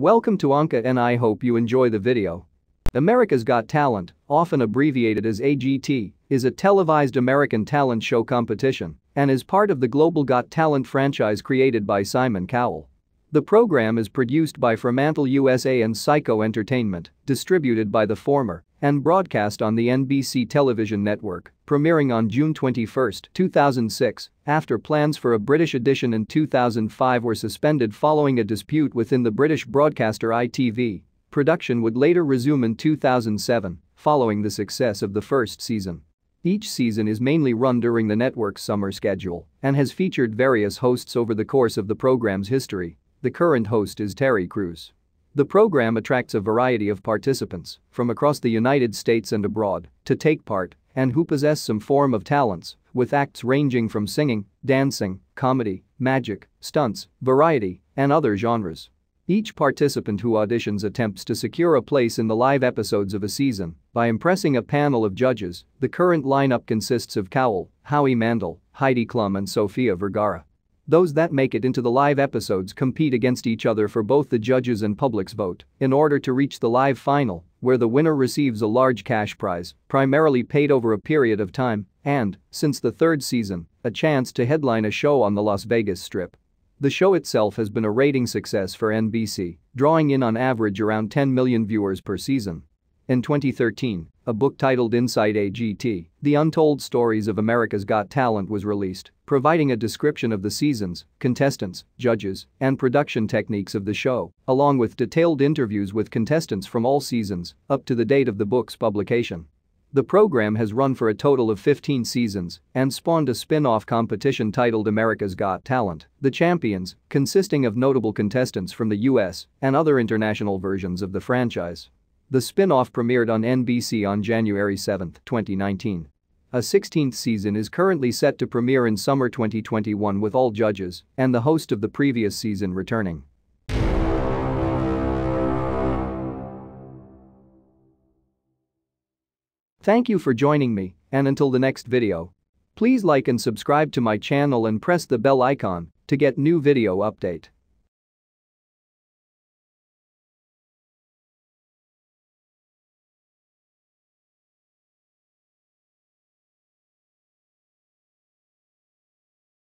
Welcome to Anka and I hope you enjoy the video. America's Got Talent, often abbreviated as AGT, is a televised American talent show competition and is part of the Global Got Talent franchise created by Simon Cowell. The program is produced by Fremantle USA and Psycho Entertainment, distributed by the former and broadcast on the NBC television network, premiering on June 21, 2006, after plans for a British edition in 2005 were suspended following a dispute within the British broadcaster ITV. Production would later resume in 2007, following the success of the first season. Each season is mainly run during the network's summer schedule and has featured various hosts over the course of the program's history. The current host is Terry Crews. The program attracts a variety of participants from across the United States and abroad to take part and who possess some form of talents, with acts ranging from singing, dancing, comedy, magic, stunts, variety, and other genres. Each participant who auditions attempts to secure a place in the live episodes of a season by impressing a panel of judges. The current lineup consists of Cowell, Howie Mandel, Heidi Klum, and Sofia Vergara. Those that make it into the live episodes compete against each other for both the judges' and public's vote in order to reach the live final, where the winner receives a large cash prize, primarily paid over a period of time, and, since the third season, a chance to headline a show on the Las Vegas Strip. The show itself has been a rating success for NBC, drawing in on average around 10 million viewers per season. In 2013, a book titled Inside AGT, The Untold Stories of America's Got Talent was released, providing a description of the seasons, contestants, judges, and production techniques of the show, along with detailed interviews with contestants from all seasons up to the date of the book's publication. The program has run for a total of 15 seasons and spawned a spin-off competition titled America's Got Talent, The Champions, consisting of notable contestants from the US and other international versions of the franchise. The spin-off premiered on NBC on January 7, 2019. A 16th season is currently set to premiere in summer 2021 with all judges and the host of the previous season returning. Thank you for joining me, and until the next video. Please like and subscribe to my channel and press the bell icon to get new video update.